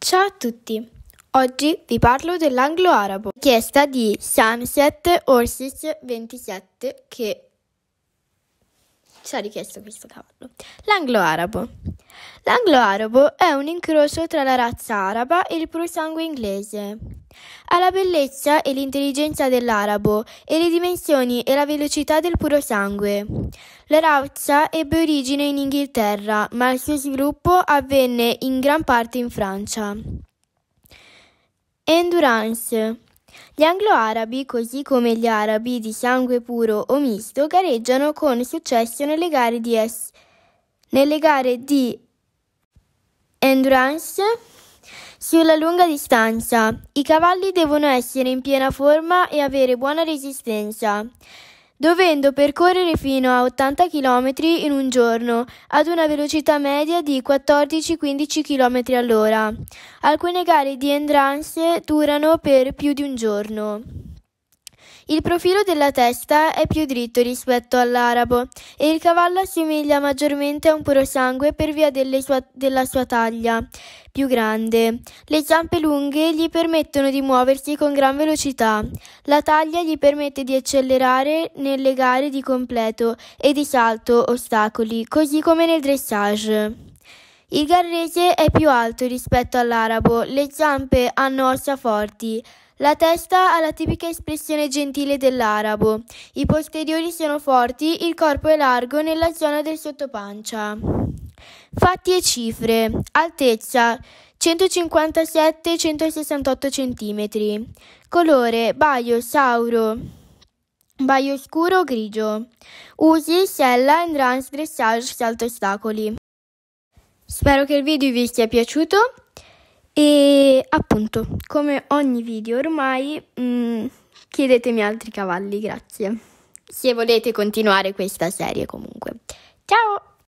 Ciao a tutti! Oggi vi parlo dell'anglo-arabo, chiesta di Samset Orsis 27 che ci ha richiesto questo cavallo. L'anglo-arabo. L'anglo-arabo è un incrocio tra la razza araba e il prosangue inglese. Ha la bellezza e l'intelligenza dell'arabo e le dimensioni e la velocità del puro sangue. La razza ebbe origine in Inghilterra, ma il suo sviluppo avvenne in gran parte in Francia. Endurance gli anglo-arabi, così come gli arabi di sangue puro o misto, gareggiano con successo nelle gare di, es- nelle gare di endurance, sulla lunga distanza, i cavalli devono essere in piena forma e avere buona resistenza, dovendo percorrere fino a 80 km in un giorno ad una velocità media di 14-15 km all'ora. Alcune gare di endurance durano per più di un giorno. Il profilo della testa è più dritto rispetto all'arabo e il cavallo assomiglia maggiormente a un purosangue per via sua, della sua taglia più grande. Le zampe lunghe gli permettono di muoversi con gran velocità. La taglia gli permette di accelerare nelle gare di completo e di salto ostacoli, così come nel dressage. Il garrese è più alto rispetto all'arabo, le zampe hanno ossa forti. La testa ha la tipica espressione gentile dell'arabo, i posteriori sono forti, il corpo è largo nella zona del sottopancia. Fatti e cifre. Altezza 157-168 cm. Colore baio sauro. Baio scuro grigio. Usi sella and dressage salto ostacoli. Spero che il video vi sia piaciuto e appunto, come ogni video ormai, mh, mm, chiedetemi altri cavalli, grazie. Se volete continuare questa serie comunque. Ciao!